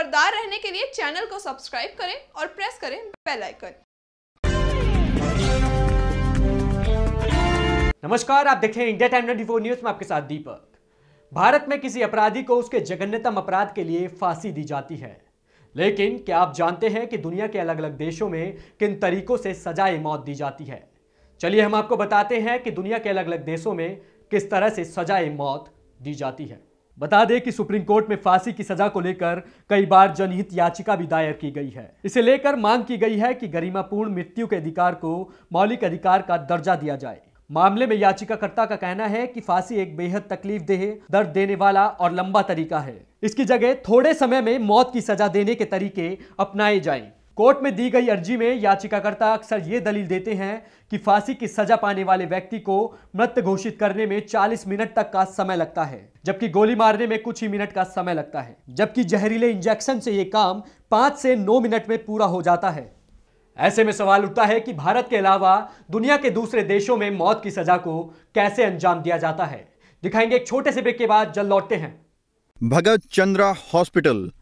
खबरदार रहने के लिए चैनल को सब्सक्राइब करें और प्रेस करें बेल आइकन नमस्कार आप देख रहे हैं इंडिया टाइम 24 न्यूज में आपके साथ दीपक भारत में किसी अपराधी को उसके जघन्यतम अपराध के लिए फांसी दी जाती है लेकिन क्या आप जानते हैं कि दुनिया के अलग अलग देशों में किन तरीकों से सजाए मौत दी जाती है चलिए हम आपको बताते हैं कि दुनिया के अलग अलग देशों में किस तरह से सजाए मौत दी जाती है बता दें कि सुप्रीम कोर्ट में फांसी की सजा को लेकर कई बार जनहित याचिका भी दायर की गई है इसे लेकर मांग की गई है कि गरिमापूर्ण मृत्यु के अधिकार को मौलिक अधिकार का दर्जा दिया जाए मामले में याचिकाकर्ता का कहना है कि फांसी एक बेहद तकलीफ देह दर्द देने वाला और लंबा तरीका है इसकी जगह थोड़े समय में मौत की सजा देने के तरीके अपनाए जाएं। कोर्ट में दी गई अर्जी में याचिकाकर्ता अक्सर ये दलील देते हैं कि फांसी की सजा पाने वाले व्यक्ति को मृत घोषित करने में 40 मिनट तक का समय लगता है जबकि गोली मारने में कुछ ही मिनट का समय लगता है जबकि जहरीले इंजेक्शन से ये काम पांच से नौ मिनट में पूरा हो जाता है ऐसे में सवाल उठता है कि भारत के अलावा दुनिया के दूसरे देशों में मौत की सजा को कैसे अंजाम दिया जाता है दिखाएंगे एक छोटे से ब्रेक के बाद जल लौटते हैं भगत चंद्रा हॉस्पिटल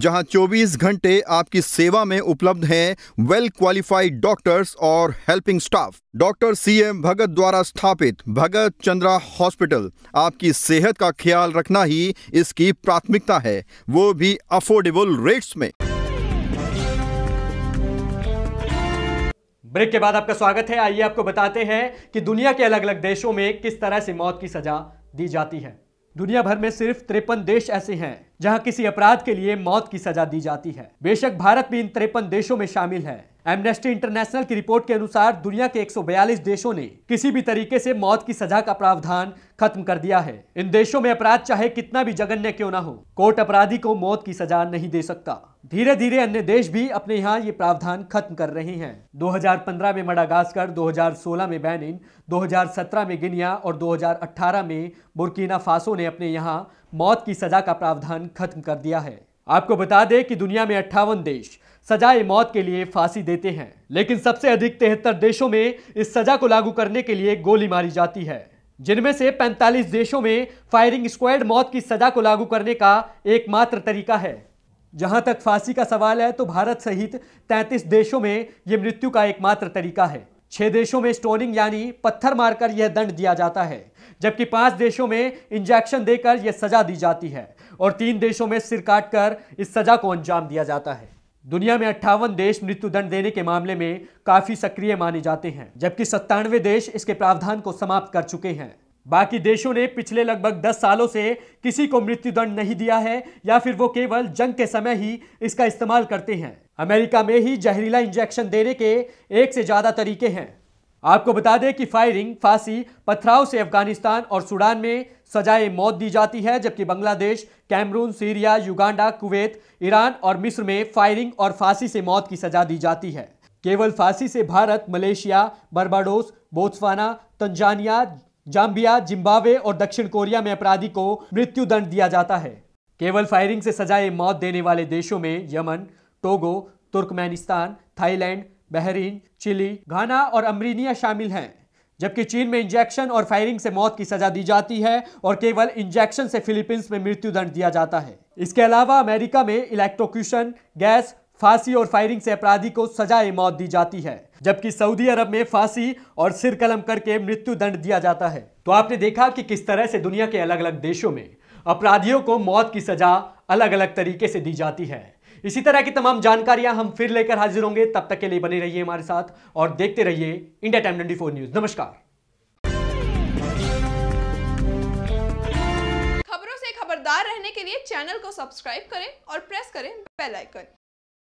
जहां 24 घंटे आपकी सेवा में उपलब्ध हैं वेल क्वालिफाइड डॉक्टर्स और helping staff doctor C M Bhagat द्वारा स्थापित भगत चंद्रा हॉस्पिटल आपकी सेहत का ख्याल रखना ही इसकी प्राथमिकता है वो भी अफोर्डेबल रेट्स में ब्रेक के बाद आपका स्वागत है आइए आपको बताते हैं कि दुनिया के अलग अलग देशों में किस तरह से मौत की सजा दी जाती है दुनिया भर में सिर्फ तिरपन देश ऐसे हैं जहां किसी अपराध के लिए मौत की सजा दी जाती है बेशक भारत भी इन तिरपन देशों में शामिल है एमनेस्टी इंटरनेशनल की रिपोर्ट के अनुसार दुनिया के 142 देशों ने किसी भी तरीके से मौत की सजा का प्रावधान खत्म कर दिया है इन देशों में अपराध चाहे कितना भी जगन्य क्यों ना हो कोर्ट अपराधी को मौत की सजा नहीं दे सकता धीरे धीरे अन्य देश भी अपने यहाँ ये प्रावधान खत्म कर रहे हैं 2015 में मडागास्कर 2016 में बैनिन 2017 में गिनिया और 2018 में बुर्किना फासो ने अपने यहाँ मौत की सजा का प्रावधान खत्म कर दिया है आपको बता दें कि दुनिया में अट्ठावन देश सजाए मौत के लिए फांसी देते हैं लेकिन सबसे अधिक तिहत्तर देशों में इस सजा को लागू करने के लिए गोली मारी जाती है जिनमें से 45 देशों में फायरिंग स्क्वाड मौत की सजा को लागू करने का एकमात्र तरीका है जहां तक फांसी का सवाल है तो भारत सहित 33 देशों में ये मृत्यु का एकमात्र तरीका है छह देशों में स्टोनिंग यानी पत्थर मारकर यह दंड दिया जाता है जबकि पांच देशों में इंजेक्शन देकर यह सजा दी जाती है और तीन देशों में सिर काट कर इस सजा को अंजाम दिया जाता है दुनिया में अट्ठावन देश मृत्यु दंड देने के मामले में काफी सक्रिय माने जाते हैं जबकि सत्तानवे देश इसके प्रावधान को समाप्त कर चुके हैं बाकी देशों ने पिछले लगभग 10 सालों से किसी को मृत्युदंड नहीं दिया है या फिर वो केवल जंग के समय ही इसका इस्तेमाल करते हैं अमेरिका में ही जहरीला इंजेक्शन देने के एक से ज़्यादा तरीके हैं आपको बता दें कि फायरिंग फांसी पथराव से अफगानिस्तान और सूडान में सजाए मौत दी जाती है जबकि Bangladesh Cameroon Syria Uganda Kuwait Iran और मिस्र में फायरिंग और फांसी से मौत की सजा दी जाती है केवल फांसी से Bharat Malaysia Barbados Botswana Tanzania Zambia Zimbabwe और दक्षिण कोरिया में अपराधी को मृत्यु दंड दिया जाता है केवल फायरिंग से सजाए मौत देने वाले देशों में Yemen Togo Turkmenistan Thailand Bahrain Chile Ghana और अमरीनिया शामिल हैं जबकि चीन में इंजेक्शन और फायरिंग से मौत की सजा दी जाती है और केवल इंजेक्शन से फिलीपींस में मृत्यु दंड दिया जाता है इसके अलावा अमेरिका में इलेक्ट्रोक्यूशन गैस फांसी और फायरिंग से अपराधी को सजाए मौत दी जाती है जबकि सऊदी अरब में फांसी और सिर कलम करके मृत्यु दंड दिया जाता है तो आपने देखा कि किस तरह से दुनिया के अलग अलग देशों में अपराधियों को मौत की सजा अलग अलग तरीके से दी जाती है इसी तरह की तमाम जानकारियां हम फिर लेकर हाजिर होंगे तब तक के लिए बने रहिए हमारे साथ और देखते रहिए India Time Twenty Four News नमस्कार खबरों से खबरदार रहने के लिए चैनल को सब्सक्राइब करें और प्रेस करें बेलाइकन